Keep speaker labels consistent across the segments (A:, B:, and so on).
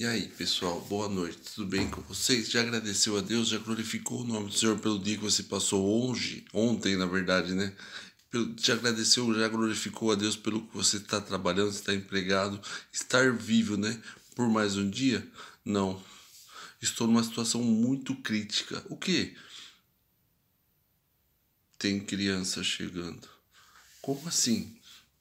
A: E aí, pessoal, boa noite, tudo bem com vocês? Já agradeceu a Deus, já glorificou o nome do Senhor pelo dia que você passou hoje, ontem, na verdade, né? Já agradeceu, já glorificou a Deus pelo que você está trabalhando, está empregado, estar vivo, né? Por mais um dia? Não. Estou numa situação muito crítica. O quê? Tem criança chegando. Como assim?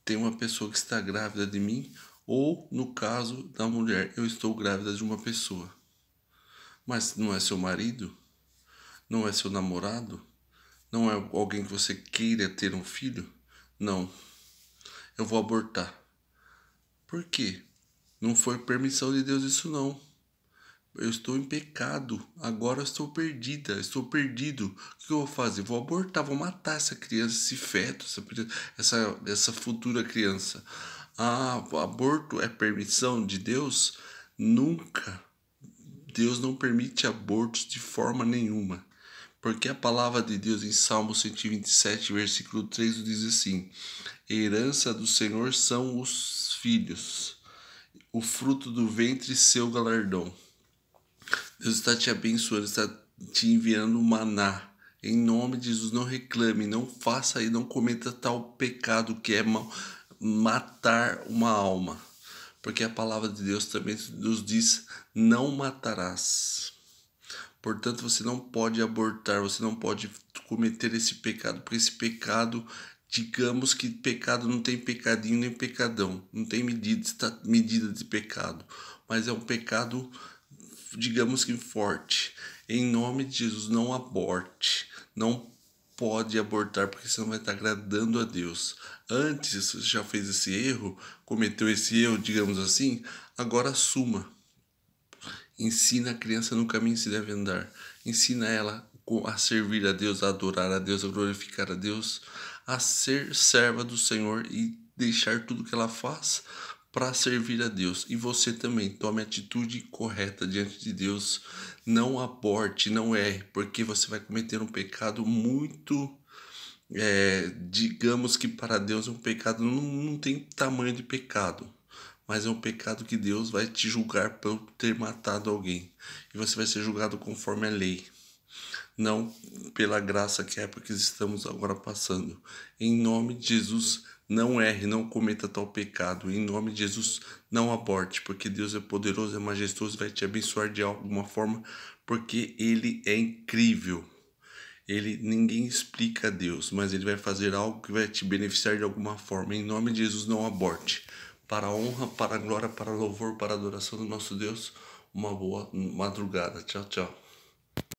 A: Tem uma pessoa que está grávida de mim? Ou, no caso da mulher, eu estou grávida de uma pessoa. Mas não é seu marido? Não é seu namorado? Não é alguém que você queira ter um filho? Não. Eu vou abortar. Por quê? Não foi permissão de Deus isso não. Eu estou em pecado. Agora estou perdida. Estou perdido. O que eu vou fazer? Vou abortar, vou matar essa criança, esse feto, essa, essa, essa futura criança ah, o aborto é permissão de Deus? Nunca. Deus não permite abortos de forma nenhuma. Porque a palavra de Deus em Salmo 127, versículo 3 diz assim: Herança do Senhor são os filhos, o fruto do ventre, seu galardão. Deus está te abençoando, está te enviando maná. Em nome de Jesus, não reclame, não faça e não cometa tal pecado que é mal, matar uma alma, porque a palavra de Deus também nos diz: não matarás. Portanto, você não pode abortar, você não pode cometer esse pecado, porque esse pecado, digamos que pecado não tem pecadinho nem pecadão, não tem medida, medida de pecado, mas é um pecado, digamos que forte. Em nome de Jesus, não aborte, não pode abortar porque você não vai estar agradando a Deus. Antes você já fez esse erro, cometeu esse erro, digamos assim, agora assuma. Ensina a criança no caminho que se deve andar. Ensina ela a servir a Deus, a adorar a Deus, a glorificar a Deus, a ser serva do Senhor e deixar tudo que ela faz para servir a Deus. E você também tome a atitude correta diante de Deus. Não aborte, não erre, porque você vai cometer um pecado muito. É, digamos que para Deus é um pecado, não, não tem tamanho de pecado, mas é um pecado que Deus vai te julgar por ter matado alguém, e você vai ser julgado conforme a lei. Não pela graça que é porque estamos agora passando. Em nome de Jesus, não erre, não cometa tal pecado. Em nome de Jesus, não aborte, porque Deus é poderoso, é majestoso, vai te abençoar de alguma forma, porque Ele é incrível. Ele ninguém explica a Deus, mas Ele vai fazer algo que vai te beneficiar de alguma forma. Em nome de Jesus, não aborte. Para a honra, para a glória, para a louvor, para a adoração do nosso Deus. Uma boa madrugada. Tchau, tchau.